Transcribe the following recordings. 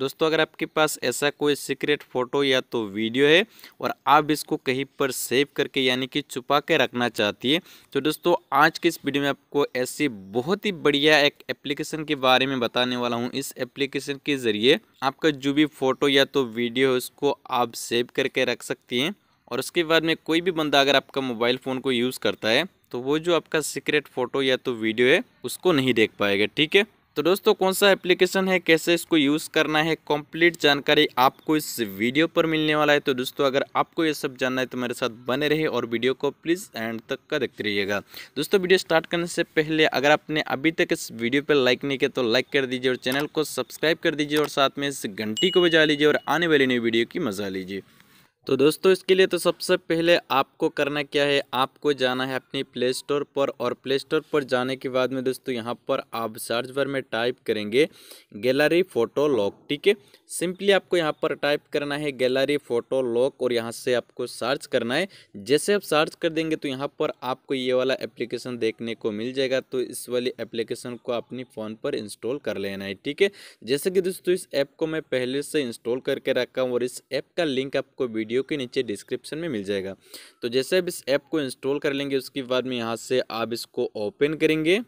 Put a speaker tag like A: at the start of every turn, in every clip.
A: दोस्तों अगर आपके पास ऐसा कोई सीक्रेट फ़ोटो या तो वीडियो है और आप इसको कहीं पर सेव करके यानी कि छुपा के रखना चाहती है तो दोस्तों आज के इस वीडियो में आपको ऐसी बहुत ही बढ़िया एक एप्लीकेशन के बारे में बताने वाला हूँ इस एप्लीकेशन के ज़रिए आपका जो भी फ़ोटो या तो वीडियो है उसको आप सेव करके रख सकती हैं और उसके बाद में कोई भी बंदा अगर आपका मोबाइल फ़ोन को यूज़ करता है तो वो जो आपका सीक्रेट फ़ोटो या तो वीडियो है उसको नहीं देख पाएगा ठीक है तो दोस्तों कौन सा एप्लीकेशन है कैसे इसको यूज़ करना है कंप्लीट जानकारी आपको इस वीडियो पर मिलने वाला है तो दोस्तों अगर आपको ये सब जानना है तो मेरे साथ बने रहे और वीडियो को प्लीज़ एंड तक का देखते रहिएगा दोस्तों वीडियो स्टार्ट करने से पहले अगर आपने अभी तक इस वीडियो पर लाइक नहीं किया तो लाइक कर दीजिए और चैनल को सब्सक्राइब कर दीजिए और साथ में इस घंटी को बजा लीजिए और आने वाली नई वीडियो की मजा लीजिए तो दोस्तों इसके लिए तो सबसे पहले आपको करना क्या है आपको जाना है अपनी प्ले स्टोर पर और प्ले स्टोर पर जाने के बाद में दोस्तों यहाँ पर आप सर्च बार में टाइप करेंगे गैलरी फ़ोटो लॉक ठीक है सिंपली आपको यहाँ पर टाइप करना है गैलरी फोटो लॉक और यहाँ से आपको सर्च करना है जैसे आप सर्च कर देंगे तो यहाँ पर आपको ये वाला एप्लीकेशन देखने को मिल जाएगा तो इस वाली एप्लीकेशन को अपनी फ़ोन पर इंस्टॉल कर लेना है ठीक है जैसे कि दोस्तों इस ऐप को मैं पहले से इंस्टॉल करके रखा हूँ और इस ऐप का लिंक आपको वीडियो के नीचे डिस्क्रिप्शन में मिल जाएगा तो जैसे आप इस ऐप को इंस्टॉल कर लेंगे उसके बाद में यहाँ से आप इसको ओपन करेंगे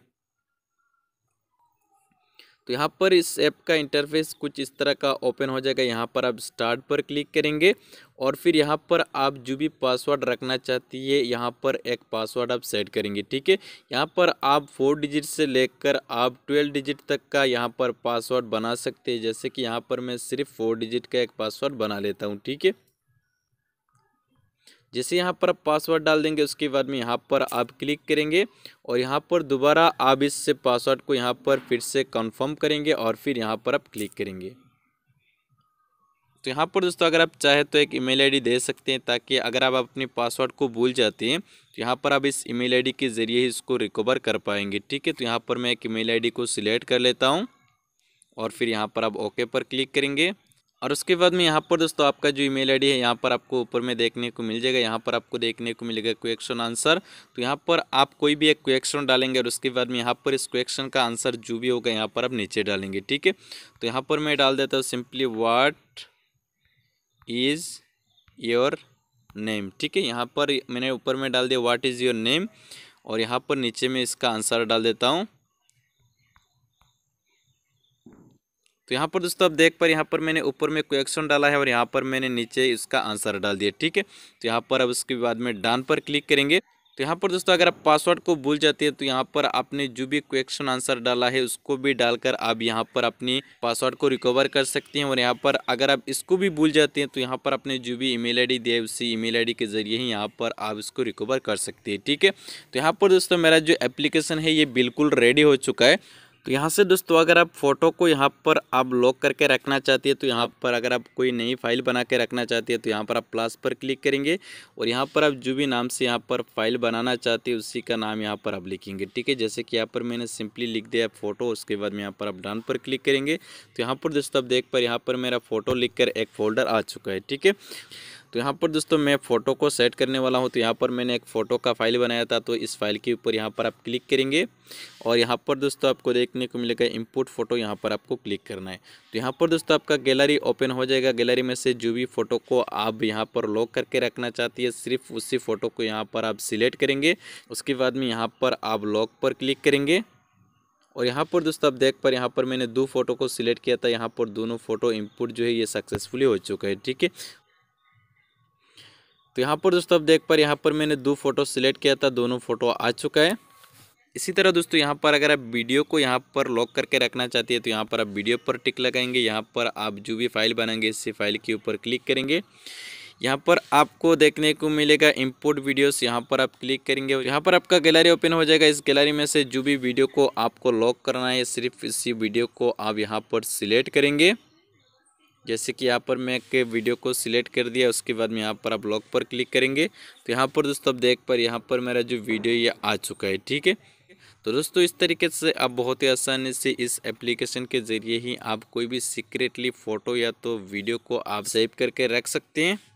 A: तो यहाँ पर इस ऐप का इंटरफेस कुछ इस तरह का ओपन हो जाएगा यहाँ पर आप स्टार्ट पर क्लिक करेंगे और फिर यहाँ पर आप जो भी पासवर्ड रखना चाहती है यहाँ पर एक पासवर्ड आप सेट करेंगे ठीक है यहाँ पर आप फोर डिजिट से लेकर आप ट्वेल्व डिजिट तक का यहाँ पर पासवर्ड बना सकते हैं जैसे कि यहाँ पर मैं सिर्फ फोर डिजिट का एक पासवर्ड बना लेता हूँ ठीक है जैसे यहाँ पर आप पासवर्ड डाल देंगे उसके बाद में यहाँ पर आप क्लिक करेंगे और यहाँ पर दोबारा आप इससे पासवर्ड को यहाँ पर फिर से कन्फर्म करेंगे और फिर यहाँ पर आप क्लिक करेंगे तो यहाँ पर दोस्तों अगर आप चाहें तो एक ईमेल आईडी दे सकते हैं ताकि अगर आप अपने पासवर्ड को भूल जाते हैं तो यहाँ पर आप इस ईमेल आईडी के ज़रिए ही इसको रिकवर कर पाएंगे ठीक है तो यहाँ पर मैं एक ईमेल आईडी को सिलेक्ट कर लेता हूँ और फिर यहाँ पर आप ओके पर क्लिक करेंगे और उसके बाद में यहाँ पर दोस्तों आपका जो ईमेल आईडी है यहाँ पर आपको ऊपर में देखने को मिल जाएगा यहाँ पर आपको देखने को मिलेगा क्वेश्चन आंसर तो यहाँ पर आप कोई भी एक क्वेश्चन डालेंगे और उसके बाद में यहाँ पर इस क्वेश्चन का आंसर जो भी होगा यहाँ पर आप नीचे डालेंगे ठीक है तो यहाँ पर मैं डाल देता हूँ simply what is your name ठीक है यहाँ पर मैंने ऊपर में डाल दिया वाट इज़ योर नेम और यहाँ पर नीचे में इसका आंसर डाल देता हूँ तो यहाँ पर दोस्तों आप देख पर यहाँ पर मैंने ऊपर में क्वेश्चन डाला है और यहाँ पर मैंने नीचे इसका आंसर डाल दिया ठीक है तो यहाँ पर अब उसके बाद में डान पर क्लिक करेंगे तो यहाँ पर दोस्तों अगर आप पासवर्ड को भूल जाते हैं तो यहाँ पर आपने जो भी क्वेश्चन आंसर डाला है उसको भी डालकर आप यहाँ पर अपनी पासवर्ड को रिकवर कर सकते हैं और यहाँ पर अगर आप इसको भी भूल जाते हैं तो यहाँ पर आपने जो भी ईमेल आईडी दिया है उसी ईमेल आईडी के जरिए ही यहाँ पर आप इसको रिकवर कर सकते हैं ठीक है तो यहाँ पर दोस्तों मेरा जो एप्लीकेशन है ये बिल्कुल रेडी हो चुका है तो यहाँ से दोस्तों अगर आप फ़ोटो को यहाँ पर आप लॉक करके रखना चाहती है तो यहाँ पर अगर आप कोई नई फाइल बना के रखना चाहती है तो यहाँ पर आप प्लस पर क्लिक करेंगे और यहाँ पर आप जो भी नाम से यहाँ पर फाइल बनाना चाहते हैं उसी का नाम यहाँ पर आप लिखेंगे ठीक है जैसे कि यहाँ पर मैंने सिंपली लिख दिया फ़ोटो उसके बाद में यहाँ पर आप डन पर क्लिक करेंगे तो यहाँ पर दोस्तों आप देख पर यहाँ पर मेरा फ़ोटो लिख कर एक फोल्डर आ चुका है ठीक है तो यहाँ पर दोस्तों मैं फ़ोटो को सेट करने वाला हूँ तो यहाँ पर मैंने एक फ़ोटो का फाइल बनाया था तो इस फाइल के ऊपर यहाँ पर आप क्लिक करेंगे और यहाँ पर दोस्तों आपको देखने को मिलेगा इम्पोर्ट फ़ोटो यहाँ पर आपको क्लिक करना है तो यहाँ पर दोस्तों आपका गैलरी ओपन हो जाएगा गैलरी में से जो भी फ़ोटो को आप यहाँ पर लॉक करके रखना चाहती है सिर्फ उसी फ़ोटो को यहाँ पर आप सिलेक्ट करेंगे उसके बाद में यहाँ पर आप लॉक पर क्लिक करेंगे और यहाँ पर दोस्तों आप देख पर यहाँ पर मैंने दो फोटो को सिलेक्ट किया था यहाँ पर दोनों फोटो इनपुट जो है ये सक्सेसफुली हो चुका है ठीक है तो यहाँ पर दोस्तों आप देख पा यहाँ पर मैंने दो फोटो सिलेक्ट किया था दोनों फोटो आ चुका है इसी तरह दोस्तों यहाँ पर अगर आप वीडियो को यहाँ पर लॉक करके रखना चाहती है तो यहाँ पर आप वीडियो पर टिक लगाएंगे यहाँ पर आप जो भी फाइल बनाएंगे इसी फाइल के ऊपर क्लिक करेंगे यहाँ पर आपको देखने को मिलेगा इंपोर्ट वीडियोस यहाँ पर आप क्लिक करेंगे यहाँ पर आपका गैलरी ओपन हो जाएगा इस गैलरी में से जो भी वीडियो को आपको लॉक करना है सिर्फ इसी वीडियो को आप यहाँ पर सिलेक्ट करेंगे जैसे कि यहाँ पर मैं के वीडियो को सिलेक्ट कर दिया उसके बाद में यहाँ पर आप लॉक पर क्लिक करेंगे तो यहाँ पर दोस्तों आप देख पर यहाँ पर मेरा जो वीडियो ये आ चुका है ठीक है तो दोस्तों इस तरीके से आप बहुत ही आसानी से इस एप्लीकेशन के ज़रिए ही आप कोई भी सीक्रेटली फ़ोटो या तो वीडियो को आप सेव करके रख सकते हैं